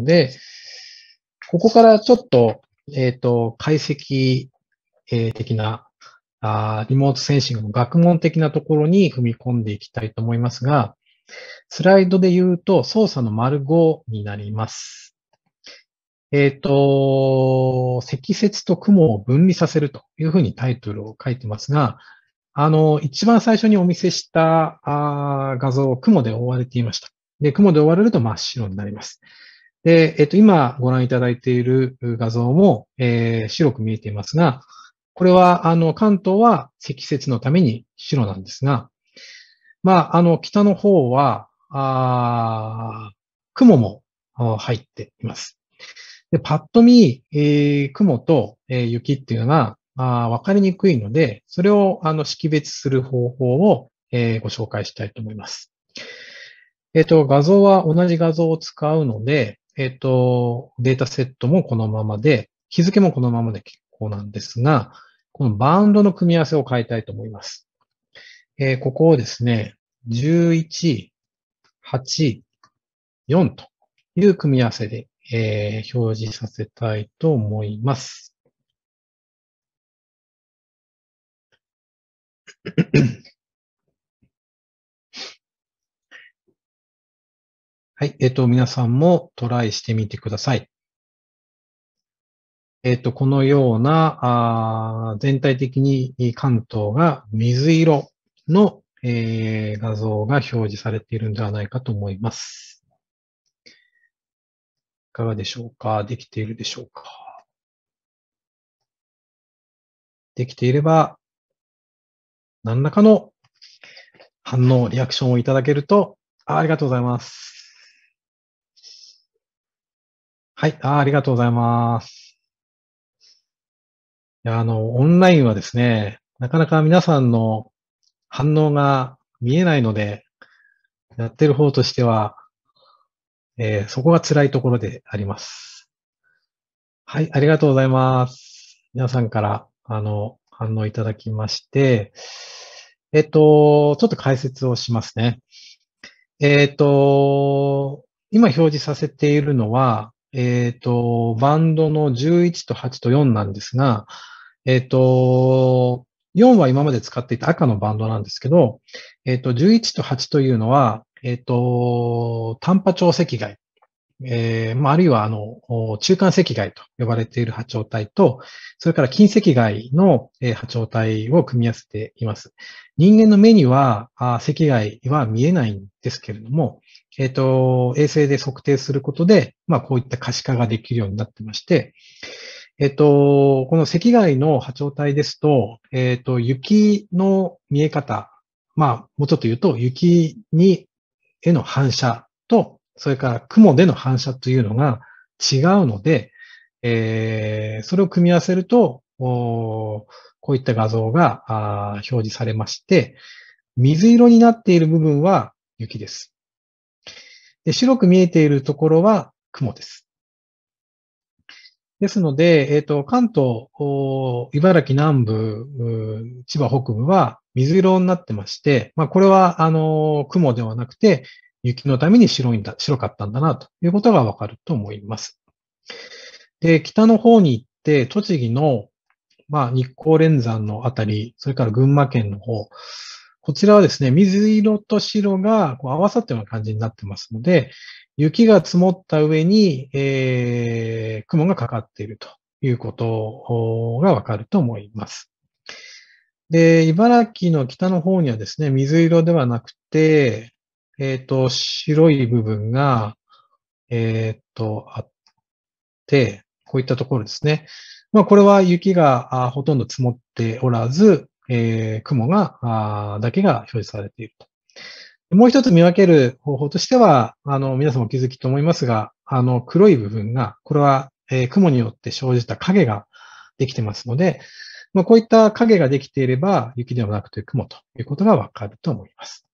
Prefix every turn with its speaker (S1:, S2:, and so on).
S1: ので、ここからちょっと、えっ、ー、と、解析、えー、的なあ、リモートセンシングの学問的なところに踏み込んでいきたいと思いますが、スライドで言うと、操作の丸5になります。えっ、ー、と、積雪と雲を分離させるというふうにタイトルを書いてますが、あの、一番最初にお見せしたあ画像、雲で覆われていました。で、雲で覆われると真っ白になります。で、えっと、今ご覧いただいている画像も、えー、白く見えていますが、これは、あの、関東は積雪のために白なんですが、まあ、あの、北の方は、あ雲も入っています。で、パッと見、えー、雲と、えー、雪っていうのが、わかりにくいので、それを、あの、識別する方法を、えー、ご紹介したいと思います。えっ、と、画像は同じ画像を使うので、えっ、ー、と、データセットもこのままで、日付もこのままで結構なんですが、このバウンドの組み合わせを変えたいと思います。えー、ここをですね、11、8、4という組み合わせ
S2: で、えー、表示させたいと思います。はい。えっ、ー、と、皆さんもトライしてみてください。えっ、ー、と、このような、
S1: あ全体的に関東が水色の、えー、画
S2: 像が表示されているんではないかと思います。いかがでしょうかできているでしょうかできていれば、何らかの反応、
S1: リアクションをいただけると、ありがとうございます。はいあ、ありがとうございます。いや、あの、オンラインはですね、なかなか皆さんの反応が見えないので、やってる方としては、えー、そこが辛いところであります。はい、ありがとうございます。皆さんから、あの、反応いただきまして、えっと、ちょっと解説をしますね。えっと、今表示させているのは、えっ、ー、と、バンドの11と8と4なんですが、えっ、ー、と、4は今まで使っていた赤のバンドなんですけど、えっ、ー、と、11と8というのは、えっ、と、短波長赤外えー、まあ、あるいは、あの、中間赤外と呼ばれている波長帯と、それから近赤外の波長帯を組み合わせています。人間の目には、あ赤外は見えないんですけれども、えっ、ー、と、衛星で測定することで、まあ、こういった可視化ができるようになってまして、えっ、ー、と、この赤外の波長帯ですと、えっ、ー、と、雪の見え方、まあ、もうちょっと言うと、雪に、への反射と、それから雲での反射というのが違うので、えー、それを組み合わせると、こういった画像が表示されまして、水色になっている部分は雪ですで。白く見えているところは雲です。ですので、えっ、ー、と、関東、茨城南部、千葉北部は水色になってまして、まあ、これは、あの、雲ではなくて、雪のために白いんだ、白かったんだな、ということがわかると思います。で、北の方に行って、栃木の、まあ、日光連山のあたり、それから群馬県の方、こちらはですね、水色と白がこう合わさったような感じになってますので、雪が積もった上に、えー、雲がかかっているということがわかると思います。で、茨城の北の方にはですね、水色ではなくて、えっ、ー、と、白い部分が、えっ、ー、と、あって、こういったところですね。まあ、これは雪がほとんど積もっておらず、えー、雲があだけが表示されていると。もう一つ見分ける方法としては、あの、皆さんも気づきと思いますが、あの、黒い部分が、これは、えー、雲によって生じた影ができてますので、
S2: まあ、こういった影ができていれば、雪ではなくて雲ということがわかると思います。